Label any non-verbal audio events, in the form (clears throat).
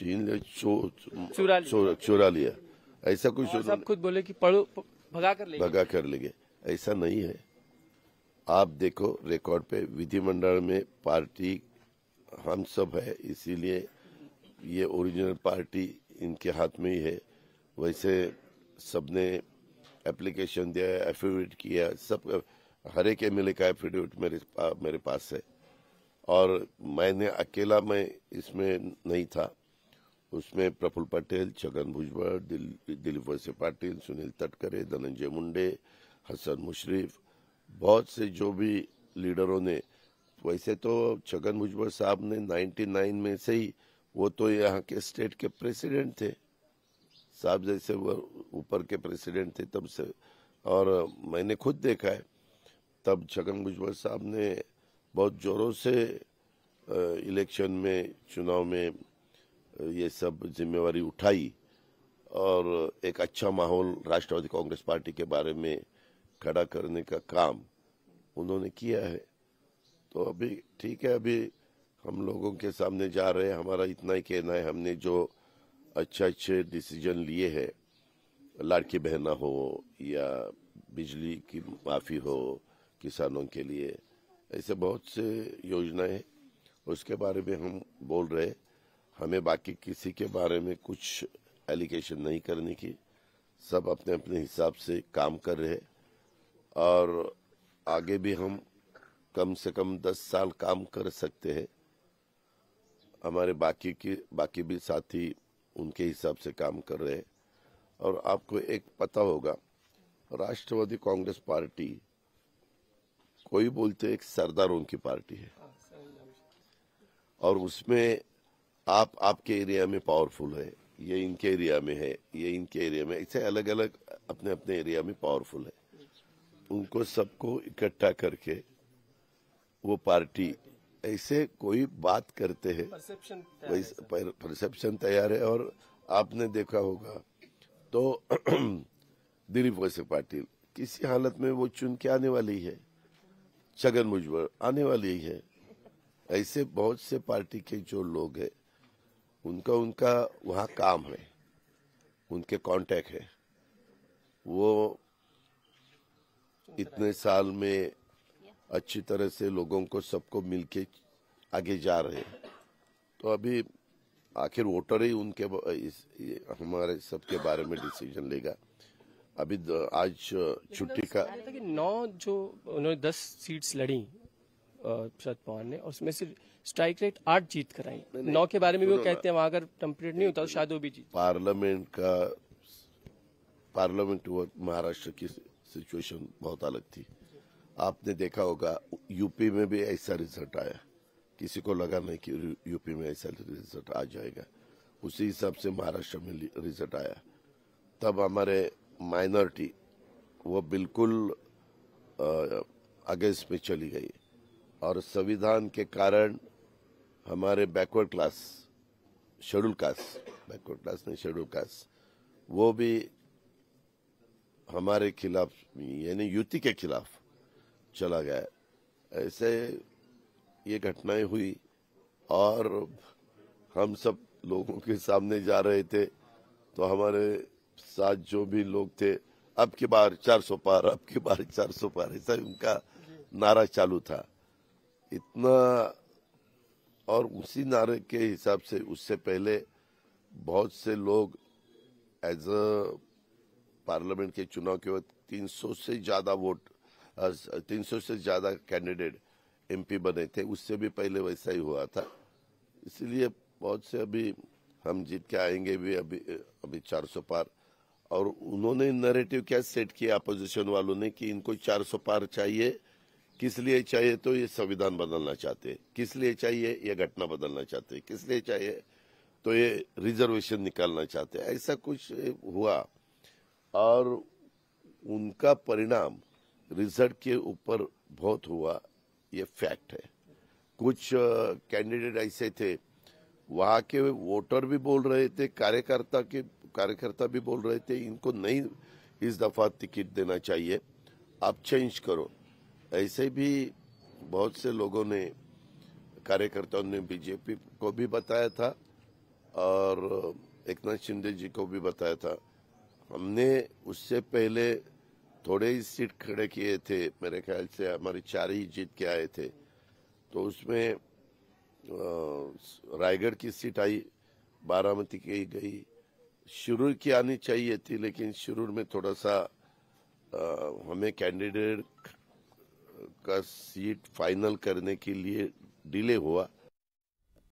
छीन लिया चोरा लिया ऐसा कुछ सब खुद बोले कि पढ़ो भगा कर लेंगे भगा कर लेंगे ऐसा नहीं है आप देखो रिकॉर्ड पे विधिमंडल में पार्टी हम सब है इसीलिए ये ओरिजिनल पार्टी इनके हाथ में ही है वैसे सबने एप्लीकेशन दिया एफिडेविट किया सब हर एक एम का एफिडेविट मेरे मेरे पास है और मैंने अकेला मैं इसमें नहीं था उसमें प्रफुल्ल पटेल छगन भुजबल दिलीप वैसे पाटिल सुनील तटकरे धनंजय मुंडे हसन मुशरीफ बहुत से जो भी लीडरों ने वैसे तो छगन भुजबल साहब ने 99 में से ही वो तो यहाँ के स्टेट के प्रेसिडेंट थे साहब जैसे वो ऊपर के प्रेसिडेंट थे तब से और मैंने खुद देखा है तब छगन भुजबल साहब ने बहुत ज़ोरों से इलेक्शन में चुनाव में ये सब जिम्मेवारी उठाई और एक अच्छा माहौल राष्ट्रवादी कांग्रेस पार्टी के बारे में खड़ा करने का काम उन्होंने किया है तो अभी ठीक है अभी हम लोगों के सामने जा रहे हैं हमारा इतना ही कहना है हमने जो अच्छे अच्छे डिसीजन लिए हैं लाड़की बहना हो या बिजली की माफ़ी हो किसानों के लिए ऐसे बहुत से योजनाएं उसके बारे में हम बोल रहे हैं हमें बाकी किसी के बारे में कुछ एलिगेशन नहीं करने की सब अपने अपने हिसाब से काम कर रहे और आगे भी हम कम से कम दस साल काम कर सकते हैं हमारे बाकी के बाकी भी साथी उनके हिसाब से काम कर रहे हैं और आपको एक पता होगा राष्ट्रवादी कांग्रेस पार्टी कोई बोलते एक सरदारों की पार्टी है और उसमें आप आपके एरिया में पावरफुल है ये इनके एरिया में है ये इनके एरिया में ऐसे अलग अलग अपने अपने एरिया में पावरफुल है उनको सबको इकट्ठा करके वो पार्टी ऐसे कोई बात करते हैं परसेप्शन तैयार है और आपने देखा होगा तो (clears throat) दिलीप वैसे पाटिल किसी हालत में वो चुन के आने वाली है छगन मुजबर आने वाली है ऐसे बहुत से पार्टी के जो लोग हैं उनका उनका वहाँ काम है उनके कांटेक्ट है वो इतने साल में अच्छी तरह से लोगों को सबको मिलके आगे जा रहे हैं तो अभी आखिर वोटर ही उनके इस, हमारे सबके बारे में डिसीजन लेगा अभी आज छुट्टी का नौ जो उन्होंने दस सीट्स लड़ी शरद पवार ने और उसमें से स्ट्राइक रेट आठ जीत कराई नौ के बारे में भी वो कहते हैं वहां अगर टम्परेट नहीं होता तो शायद वो भी जीत पार्लियामेंट का पार्लियामेंट महाराष्ट्र की सिचुएशन बहुत अलग थी आपने देखा होगा यूपी में भी ऐसा रिजल्ट आया किसी को लगा नहीं कि यूपी में ऐसा रिजल्ट आ जाएगा उसी हिसाब से महाराष्ट्र में रिजल्ट आया तब हमारे माइनॉरिटी वो बिल्कुल अगेंस्ट में चली गई और संविधान के कारण हमारे backward class schedule caste backward class नहीं शेड्यूल कास्ट वो भी हमारे खिलाफ यानी युति के खिलाफ चला गया ऐसे ये घटनाएं हुई और हम सब लोगों के सामने जा रहे थे तो हमारे साथ जो भी लोग थे अब की बार 400 पार अब की बार 400 पार ऐसा उनका नारा चालू था इतना और उसी नारे के हिसाब से उससे पहले बहुत से लोग एज अ पार्लियामेंट के चुनाव के बाद 300 से ज़्यादा वोट 300 से ज़्यादा कैंडिडेट एमपी बने थे उससे भी पहले वैसा ही हुआ था इसलिए बहुत से अभी हम जीत के आएंगे भी अभी अभी 400 पार और उन्होंने नरेटिव क्या सेट किया अपोजिशन वालों ने कि इनको 400 पार चाहिए किस लिए चाहिए तो ये संविधान बदलना चाहते किस लिए चाहिए ये घटना बदलना चाहते किस लिए चाहिए तो ये रिजर्वेशन निकालना चाहते ऐसा कुछ हुआ और उनका परिणाम रिजल्ट के ऊपर बहुत हुआ ये फैक्ट है कुछ कैंडिडेट ऐसे थे वहाँ के वोटर भी बोल रहे थे कार्यकर्ता के कार्यकर्ता भी बोल रहे थे इनको नहीं इस दफा टिकट देना चाहिए आप चेंज करो ऐसे भी बहुत से लोगों ने कार्यकर्ताओं ने बीजेपी को भी बताया था और एक नाथ शिंदे जी को भी बताया था हमने उससे पहले थोड़े ही सीट खड़े किए थे मेरे ख्याल से हमारी चार ही जीत के आए थे तो उसमें रायगढ़ की सीट आई बारामती की गई शुरू की आनी चाहिए थी लेकिन शुरू में थोड़ा सा आ, हमें कैंडिडेट का सीट फाइनल करने के लिए डिले हुआ